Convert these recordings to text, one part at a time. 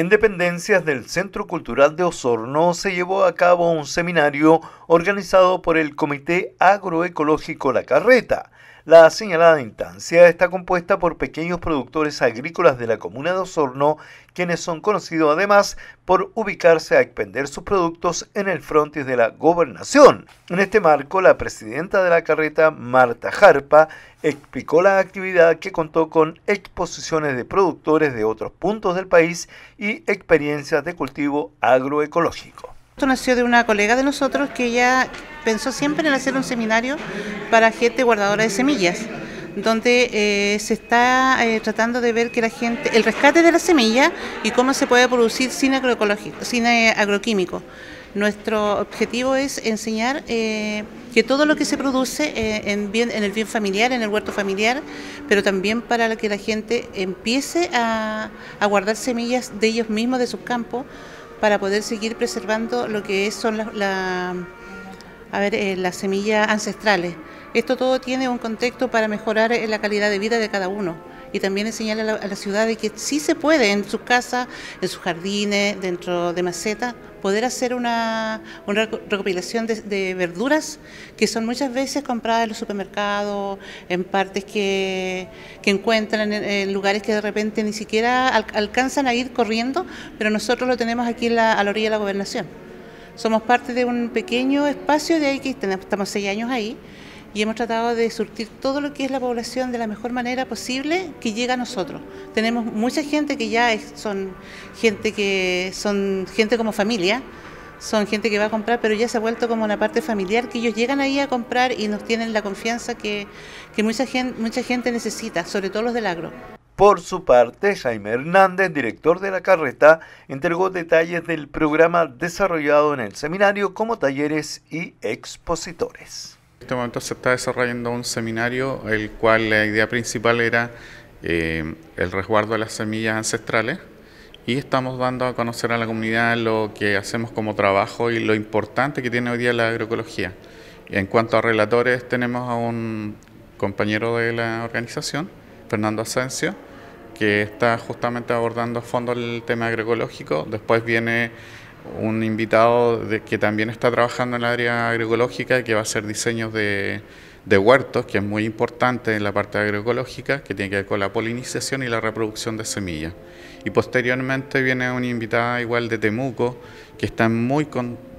En dependencias del Centro Cultural de Osorno se llevó a cabo un seminario organizado por el Comité Agroecológico La Carreta. La señalada instancia está compuesta por pequeños productores agrícolas de la comuna de Osorno, quienes son conocidos además por ubicarse a expender sus productos en el frontis de la gobernación. En este marco, la presidenta de la carreta, Marta Jarpa, explicó la actividad que contó con exposiciones de productores de otros puntos del país y experiencias de cultivo agroecológico. Esto nació de una colega de nosotros que ella pensó siempre en hacer un seminario para gente guardadora de semillas donde eh, se está eh, tratando de ver que la gente, el rescate de la semilla y cómo se puede producir sin, sin eh, agroquímico. Nuestro objetivo es enseñar que todo lo que se produce en, el bien familiar, en el huerto familiar, pero también para que la gente empiece a, guardar semillas de ellos mismos, de sus campos, para poder seguir preservando lo que son la, a ver, las semillas ancestrales. Esto todo tiene un contexto para mejorar eh, la calidad de vida de cada uno y también enseñarle a la, ciudad de que sí se puede en sus casas, en sus jardines, dentro de macetas, poder hacer una, recopilación de, verduras que son muchas veces compradas en los supermercados, en partes que, encuentran, en, lugares que de repente ni siquiera alcanzan a ir corriendo, pero nosotros lo tenemos aquí en la, a la orilla de la gobernación. Somos parte de un pequeño espacio de ahí que estamos seis años ahí y hemos tratado de surtir todo lo que es la población de la mejor manera posible que llega a nosotros. Tenemos mucha gente que ya son gente que son gente como familia, son gente que va a comprar, pero ya se ha vuelto como una parte familiar que ellos llegan ahí a comprar y nos tienen la confianza que, que mucha, gente, mucha gente necesita, sobre todo los del agro. Por su parte, Jaime Hernández, director de la carreta, entregó detalles del programa desarrollado en el seminario como talleres y expositores. En este momento se está desarrollando un seminario, el cual la idea principal era eh, el resguardo de las semillas ancestrales y estamos dando a conocer a la comunidad lo que hacemos como trabajo y lo importante que tiene hoy día la agroecología. En cuanto a relatores, tenemos a un compañero de la organización, Fernando Asensio, que está justamente abordando a fondo el tema agroecológico. Después viene un invitado que también está trabajando en el área agroecológica, y que va a hacer diseños de, huertos, que es muy importante en la parte agroecológica, que tiene que ver con la polinización y la reproducción de semillas. Y posteriormente viene una invitada igual de Temuco, que está muy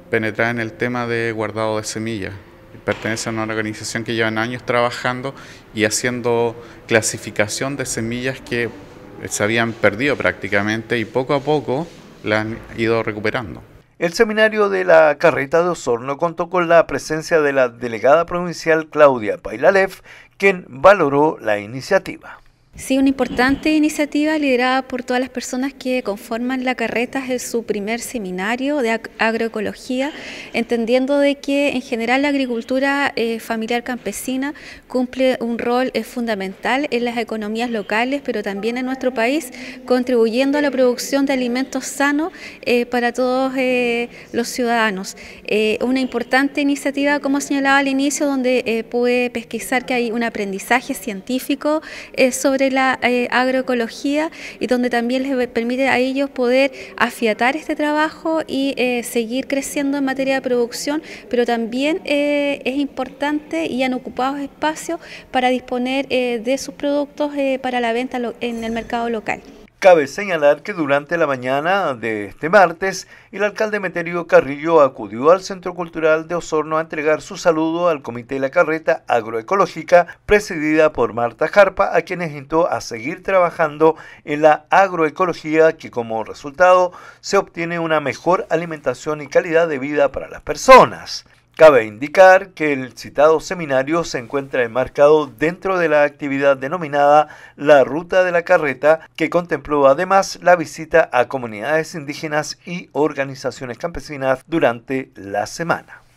penetrada en el tema de guardado de semillas. Pertenece a una organización que lleva años trabajando y haciendo clasificación de semillas que se habían perdido prácticamente y poco a poco la han ido recuperando. El seminario de la Carreta de Osorno contó con la presencia de la delegada provincial Claudia Pailalev, quien valoró la iniciativa. Sí, una importante iniciativa liderada por todas las personas que conforman la carreta es su primer seminario de agroecología, entendiendo de que en general la agricultura eh, familiar campesina cumple un rol eh, fundamental en las economías locales, pero también en nuestro país, contribuyendo a la producción de alimentos sanos eh, para todos los ciudadanos. una importante iniciativa, como señalaba al inicio, donde pude pesquisar que hay un aprendizaje científico sobre la eh, agroecología y donde también les permite a ellos poder afiatar este trabajo y eh, seguir creciendo en materia de producción, pero también eh, es importante y han ocupado espacios para disponer de sus productos para la venta en el mercado local. Cabe señalar que durante la mañana de este martes, el alcalde Meterio Carrillo acudió al Centro Cultural de Osorno a entregar su saludo al Comité de la Carreta Agroecológica, presidida por Marta Jarpa, a quienes invitó a seguir trabajando en la agroecología, que como resultado se obtiene una mejor alimentación y calidad de vida para las personas. Cabe indicar que el citado seminario se encuentra enmarcado dentro de la actividad denominada la Ruta de la Carreta, que contempló además la visita a comunidades indígenas y organizaciones campesinas durante la semana.